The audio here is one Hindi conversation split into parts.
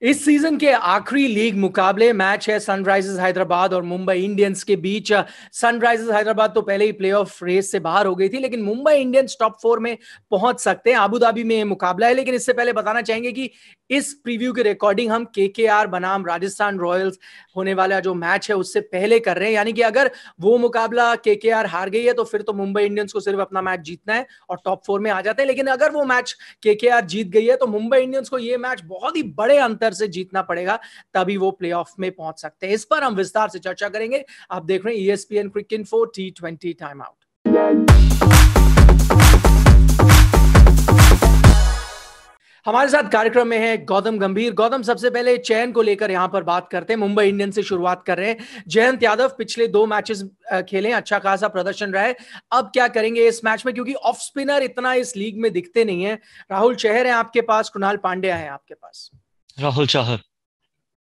इस सीजन के आखिरी लीग मुकाबले मैच है सनराइजर्स हैदराबाद और मुंबई इंडियंस के बीच सनराइजर्स हैदराबाद तो पहले ही प्लेऑफ रेस से बाहर हो गई थी लेकिन मुंबई इंडियंस टॉप फोर में पहुंच सकते हैं आबूधाबी में मुकाबला है लेकिन इससे पहले बताना चाहेंगे कि इस प्रीव्यू की रिकॉर्डिंग हम के के आर बनाम राजस्थान रॉयल्स होने वाला जो मैच है उससे पहले कर रहे हैं यानी कि अगर वो मुकाबला के के आर हार गई है तो फिर तो मुंबई इंडियंस को सिर्फ अपना मैच जीतना है और टॉप फोर में आ जाते हैं लेकिन अगर वो मैच के के आर जीत गई है तो मुंबई इंडियंस को ये मैच बहुत ही बड़े अंतर बेहतर से जीतना पड़ेगा तभी वो प्ले में पहुंच सकते हैं इस पर हम विस्तार से चर्चा करेंगे आप देख रहे हैं ESPN cricket for T twenty time out हमारे साथ कार्यक्रम में है गौतम गंभीर गौतम सबसे पहले चयन को लेकर यहां पर बात करते हैं मुंबई इंडियन से शुरुआत कर रहे हैं जयंत यादव पिछले दो मैचेस खेले अच्छा खासा प्रदर्शन रहा है अब क्या करेंगे इस मैच में क्योंकि ऑफ स्पिनर इतना इस लीग में दिखते नहीं है राहुल चेहर है आपके पास कृणाल पांड्या है आपके पास राहुल चाहर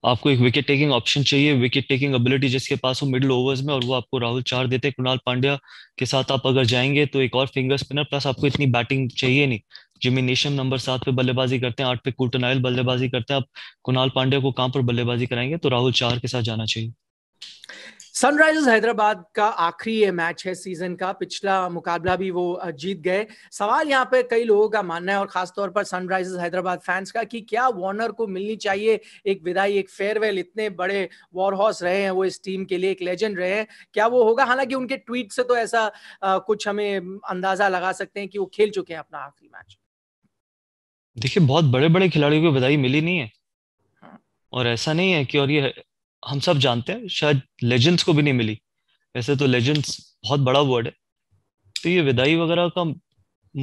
आपको एक विकेट टेकिंग ऑप्शन चाहिए विकेट टेकिंग एबिलिटी जिसके पास हो मिडिल ओवर्स में और वो आपको राहुल चार देते हैं कुणाल पांड्या के साथ आप अगर जाएंगे तो एक और फिंगर स्पिनर प्लस आपको इतनी बैटिंग चाहिए नहीं जिमी नेशम नंबर सात पे बल्लेबाजी करते हैं आठ पे कुटनाइल बल्लेबाजी करते हैं आप कुणाल पांड्या को कहाँ पर बल्लेबाजी कराएंगे तो राहुल चार के साथ जाना चाहिए सनराइजर्स हैदराबाद का आखिरी मैच है सीजन का पिछला मुकाबला भी वो जीत गए सवाल यहाँ पे कई लोगों का मानना है और खासतौर पर सनराइजर्स हैदराबाद फैंस का कि क्या वार्नर को मिलनी चाहिए एक विदाई एक फेयरवेल इतने बड़े वॉर हॉर्स रहे हैं वो इस टीम के लिए एक लेजेंड रहे हैं क्या वो होगा हालांकि उनके ट्वीट से तो ऐसा आ, कुछ हमें अंदाजा लगा सकते हैं कि वो खेल चुके हैं अपना आखिरी मैच देखिए बहुत बड़े बड़े खिलाड़ियों को विदाई मिली नहीं है हाँ। और ऐसा नहीं है कि और ये हम सब जानते हैं शायद लेजेंड्स को भी नहीं मिली वैसे तो लेजेंड्स बहुत बड़ा वर्ड है तो ये विदाई वगैरह का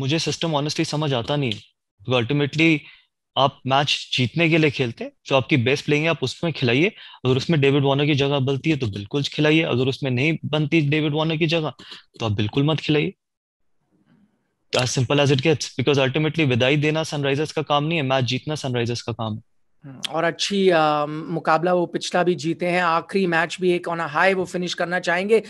मुझे सिस्टम ऑनेस्टली समझ आता नहीं है अल्टीमेटली आप मैच जीतने के लिए खेलते हैं जो आपकी बेस्ट प्लेइंग है आप उसमें खिलाइए अगर उसमें डेविड वार्नर की जगह बनती है तो बिल्कुल खिलाइए अगर उसमें नहीं बनती डेविड वार्नर की जगह तो आप बिल्कुल मत खिलाइए as simple as it gets because ultimately विदाई देना सनराइजर्स का काम नहीं है मैच जीतना सनराइजर्स का काम है हम्म, और अच्छी आ, मुकाबला वो पिछला भी जीते हैं आखिरी मैच भी एक ऑन हाई वो फिनिश करना चाहेंगे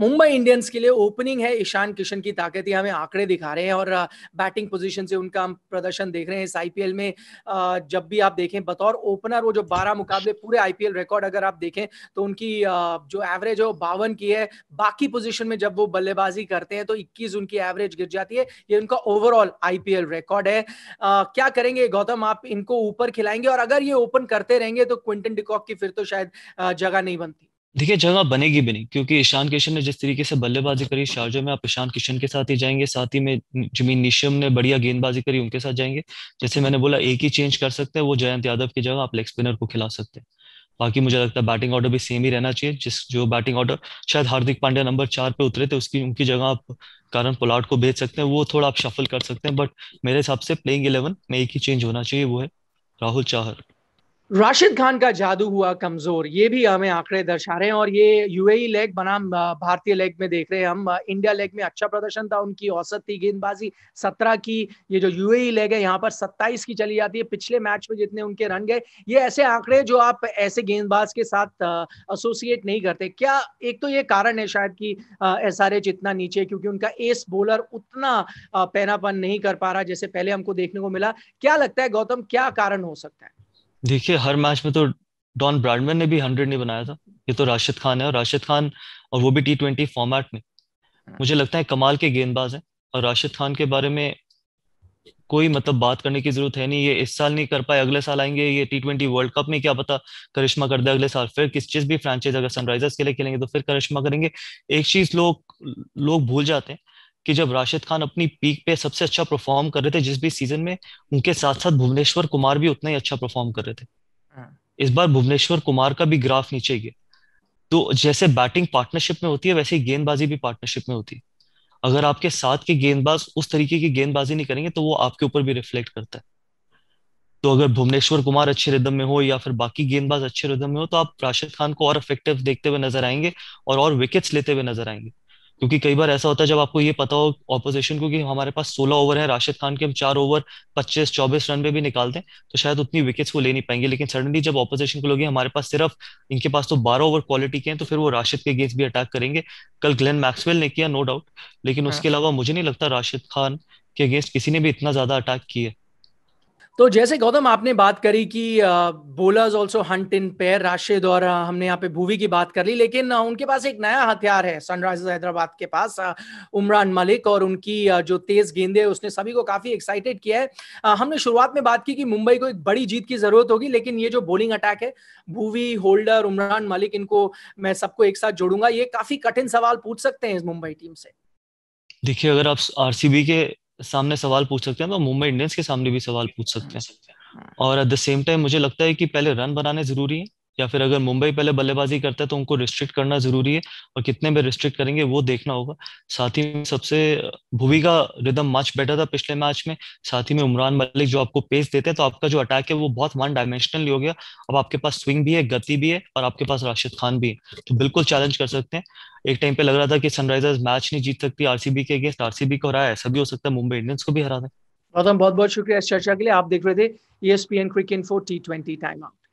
मुंबई इंडियंस के लिए ओपनिंग है ईशान किशन की ताकत ही हमें आंकड़े दिखा रहे हैं और बैटिंग पोजीशन से उनका हम प्रदर्शन देख रहे हैं इस आईपीएल में जब भी आप देखें बतौर ओपनर वो जो 12 मुकाबले पूरे आईपीएल रिकॉर्ड अगर आप देखें तो उनकी जो एवरेज है वो बावन की है बाकी पोजिशन में जब वो बल्लेबाजी करते हैं तो इक्कीस उनकी एवरेज गिर जाती है ये उनका ओवरऑल आईपीएल रिकॉर्ड है क्या करेंगे गौतम आप इनको ऊपर खिलाएंगे और अगर ये ओपन करते रहेंगे तो क्विंटन डिकॉक की फिर तो शायद जगह नहीं बनती देखिए जगह बनेगी भी नहीं क्योंकि ईशान किशन ने जिस तरीके से बल्लेबाजी करी शारजा में आप ईशान किशन के साथ ही जाएंगे साथ ही में जमीन निशम ने बढ़िया गेंदबाजी करी उनके साथ जाएंगे जैसे मैंने बोला एक ही चेंज कर सकते हैं वो जयंत यादव की जगह आप लेग स्पिनर को खिला सकते हैं बाकी मुझे लगता है बैटिंग ऑर्डर भी सेम ही रहना चाहिए जिस जो बैटिंग ऑर्डर शायद हार्दिक पांड्या नंबर चार पे उतरे थे उसकी उनकी जगह आप कारण पोलाट को भेज सकते हैं वो थोड़ा आप शफल कर सकते हैं बट मेरे हिसाब से प्लेइंग इलेवन में एक ही चेंज होना चाहिए वो है राहुल चाहर राशिद खान का जादू हुआ कमजोर ये भी हमें आंकड़े दर्शा रहे हैं और ये यूएई लेग बनाम भारतीय लेग में देख रहे हैं हम इंडिया लेग में अच्छा प्रदर्शन था उनकी औसत थी गेंदबाजी सत्रह की ये जो यूएई लेग है यहाँ पर सत्ताईस की चली जाती है पिछले मैच में जितने उनके रन गए ये ऐसे आंकड़े जो आप ऐसे गेंदबाज के साथ एसोसिएट नहीं करते क्या एक तो ये कारण है शायद की एस आर एच इतना नीचे क्योंकि उनका एस बोलर उतना पैनापन नहीं कर पा रहा जैसे पहले हमको देखने को मिला क्या लगता है गौतम क्या कारण हो सकता है देखिए हर मैच में तो डॉन ब्रैडमैन ने भी हंड्रेड नहीं बनाया था ये तो राशिद खान है और राशिद खान और वो भी टी ट्वेंटी फॉर्मेट में हाँ। मुझे लगता है कमाल के गेंदबाज हैं और राशिद खान के बारे में कोई मतलब बात करने की जरूरत है नहीं ये इस साल नहीं कर पाए अगले साल आएंगे ये टी ट्वेंटी वर्ल्ड कप में क्या पता करिश्मा कर दे अगले साल फिर किस चीज भी फ्रेंचाइज अगर सनराइजर्स के लिए खेलेंगे तो फिर करिश्मा करेंगे एक चीज लोग लोग भूल जाते हैं कि जब राशिद खान अपनी पीक पे सबसे अच्छा परफॉर्म कर रहे थे जिस भी सीजन में उनके साथ साथ भुवनेश्वर कुमार भी उतना ही अच्छा परफॉर्म कर रहे थे हाँ। इस बार भुवनेश्वर कुमार का भी ग्राफ नीचे गया तो जैसे बैटिंग पार्टनरशिप में होती है वैसे ही गेंदबाजी भी पार्टनरशिप में होती है अगर आपके साथ के गेंदबाज उस तरीके की गेंदबाजी नहीं करेंगे तो वो आपके ऊपर भी रिफ्लेक्ट करता है तो अगर भुवनेश्वर कुमार अच्छे रिदम में हो या फिर बाकी गेंदबाज अच्छे रिदम में हो तो आप राशिद खान को और इफेक्टिव देखते हुए नजर आएंगे और और विकेट्स लेते हुए नजर आएंगे क्योंकि कई बार ऐसा होता है जब आपको ये पता हो ऑपोजिशन को कि हमारे पास सोलह ओवर है राशिद खान के हम चार ओवर पच्चीस चौबीस रन में भी निकालते हैं तो शायद उतनी विकेट्स को ले नहीं पाएंगे लेकिन सडनली जब ऑपोजिशन को लोग हमारे पास सिर्फ इनके पास तो बारह ओवर क्वालिटी के हैं तो फिर वो राशिद के अगेंस्ट भी अटैक करेंगे कल ग्लेन मैक्सवेल ने किया नो डाउट लेकिन हाँ। उसके अलावा मुझे नहीं लगता राशिद खान के अगेंस्ट किसी ने भी इतना ज्यादा अटैक किया तो जैसे गौतम आपने बात करी कि bowlers also hunt in pair Rashid और हमने यहाँ पे भूवी की बात कर ली लेकिन उनके पास एक नया हथियार है सनराइजर्स हैदराबाद के पास उमरान मलिक और उनकी जो तेज गेंदे है उसने सभी को काफी एक्साइटेड किया है हमने शुरुआत में बात की कि मुंबई को एक बड़ी जीत की जरूरत होगी लेकिन ये जो बोलिंग अटैक है भूवी होल्डर उमरान मलिक इनको मैं सबको एक साथ जोड़ूंगा ये काफी कठिन सवाल पूछ सकते हैं इस मुंबई टीम से देखिए अगर आप आरसीबी के सामने सवाल पूछ सकते हैं तो मुंबई इंडियंस के सामने भी सवाल पूछ सकते हैं हाँ। और एट द सेम टाइम मुझे लगता है कि पहले रन बनाने जरूरी है या फिर अगर मुंबई पहले बल्लेबाजी करता है तो उनको रिस्ट्रिक्ट करना जरूरी है और कितने में रिस्ट्रिक्ट करेंगे वो देखना होगा साथ ही सबसे भूवी का रिदम मच बेटर था पिछले मैच में साथ ही में उमरान मलिक जो आपको पेस देते हैं तो आपका जो अटैक है वो बहुत वन डायमेंशनली हो गया अब आपके पास स्विंग भी है गति भी है और आपके पास राशिद खान भी है तो बिल्कुल चैलेंज कर सकते हैं एक टाइम पे लग रहा था कि सनराइजर्स मैच नहीं जीत सकती आरसीबी के अगेंस्ट आरसीबी को हराया ऐसा भी हो सकता है मुंबई इंडियंस को भी हरा दें बहुत बहुत शुक्रिया इस चर्चा के लिए आप देख रहे थे E S info T twenty time out